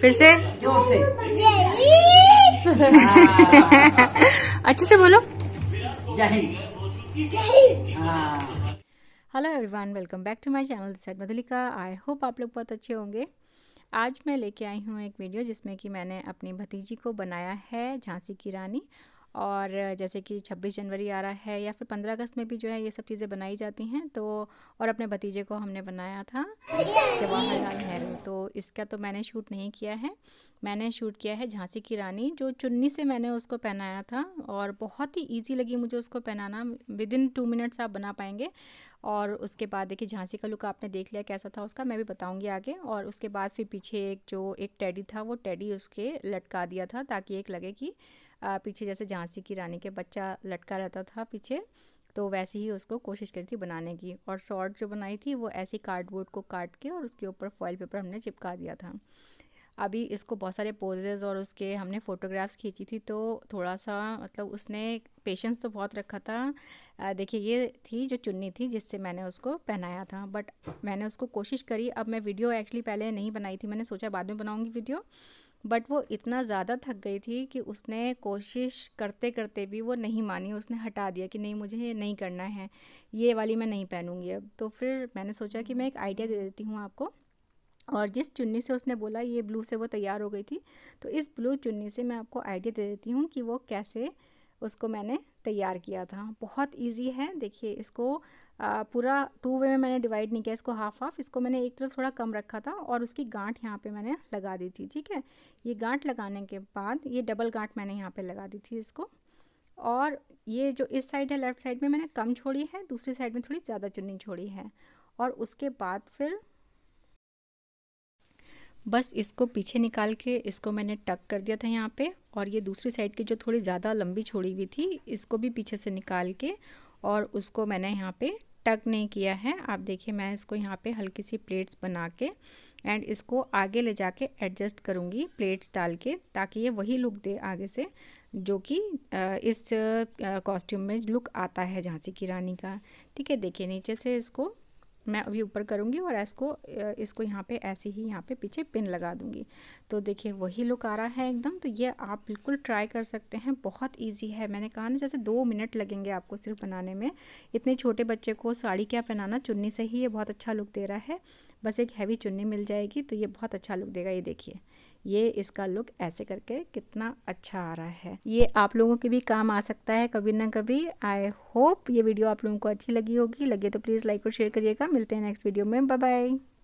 फिर से जोर से अच्छे से बोलो hello everyone welcome back to my channel सेट मधुलिका आई होप आप लोग बहुत अच्छे होंगे आज मैं लेके आई हूँ एक वीडियो जिसमें कि मैंने अपनी भतीजी को बनाया है झांसी की रानी और जैसे कि 26 जनवरी आ रहा है या फिर 15 अगस्त में भी जो है ये सब चीज़ें बनाई जाती हैं तो और अपने भतीजे को हमने बनाया था जवाहरलाल इसका तो मैंने शूट नहीं किया है मैंने शूट किया है झांसी की रानी जो चुन्नी से मैंने उसको पहनाया था और बहुत ही ईजी लगी मुझे उसको पहनाना विद इन टू मिनट्स आप बना पाएंगे और उसके बाद देखिए झांसी का लुक आपने देख लिया कैसा था उसका मैं भी बताऊंगी आगे और उसके बाद फिर पीछे एक जो एक टैडी था वो टैडी उसके लटका दिया था ताकि एक लगे कि पीछे जैसे झांसी की रानी के बच्चा लटका रहता था पीछे तो वैसे ही उसको कोशिश करी थी बनाने की और शॉर्ट जो बनाई थी वो ऐसी कार्डबोर्ड को काट के और उसके ऊपर फॉइल पेपर हमने चिपका दिया था अभी इसको बहुत सारे पोजेज़ और उसके हमने फ़ोटोग्राफ्स खींची थी तो थोड़ा सा मतलब उसने पेशेंस तो बहुत रखा था देखिए ये थी जो चुन्नी थी जिससे मैंने उसको पहनाया था बट मैंने उसको कोशिश करी अब मैं वीडियो एक्चुअली पहले नहीं बनाई थी मैंने सोचा बाद में बनाऊँगी वीडियो बट वो इतना ज़्यादा थक गई थी कि उसने कोशिश करते करते भी वो नहीं मानी उसने हटा दिया कि नहीं मुझे ये नहीं करना है ये वाली मैं नहीं पहनूँगी अब तो फिर मैंने सोचा कि मैं एक आइडिया दे देती हूँ आपको और जिस चुन्नी से उसने बोला ये ब्लू से वो तैयार हो गई थी तो इस ब्लू चुन्नी से मैं आपको आइडिया दे देती हूँ कि वो कैसे उसको मैंने तैयार किया था बहुत इजी है देखिए इसको पूरा टू वे में मैंने डिवाइड नहीं किया इसको हाफ हाफ इसको मैंने एक तरफ थोड़ा कम रखा था और उसकी गांठ यहाँ पे मैंने लगा दी थी ठीक है ये गांठ लगाने के बाद ये डबल गांठ मैंने यहाँ पे लगा दी थी इसको और ये जो इस साइड है लेफ्ट साइड में मैंने कम छोड़ी है दूसरी साइड में थोड़ी ज़्यादा चुन्नी छोड़ी है और उसके बाद फिर बस इसको पीछे निकाल के इसको मैंने टक कर दिया था यहाँ पे और ये दूसरी साइड की जो थोड़ी ज़्यादा लंबी छोड़ी हुई थी इसको भी पीछे से निकाल के और उसको मैंने यहाँ पे टक नहीं किया है आप देखिए मैं इसको यहाँ पे हल्की सी प्लेट्स बना के एंड इसको आगे ले जाके एडजस्ट करूँगी प्लेट्स डाल के ताकि ये वही लुक दे आगे से जो कि इस कॉस्ट्यूम में लुक आता है झांसी की रानी का ठीक है देखिए नीचे से इसको मैं अभी ऊपर करूँगी और इसको इसको यहाँ पे ऐसे ही यहाँ पे पीछे पिन लगा दूँगी तो देखिए वही लुक आ रहा है एकदम तो ये आप बिल्कुल ट्राई कर सकते हैं बहुत इजी है मैंने कहा ना जैसे दो मिनट लगेंगे आपको सिर्फ बनाने में इतने छोटे बच्चे को साड़ी क्या पहनाना चुन्नी से ही ये बहुत अच्छा लुक दे रहा है बस एक हैवी चुन्नी मिल जाएगी तो ये बहुत अच्छा लुक देगा ये देखिए ये इसका लुक ऐसे करके कितना अच्छा आ रहा है ये आप लोगों के भी काम आ सकता है कभी ना कभी आई होप ये वीडियो आप लोगों को अच्छी लगी होगी लगे तो प्लीज़ लाइक और शेयर करिएगा मिलते हैं नेक्स्ट वीडियो में बाय बाय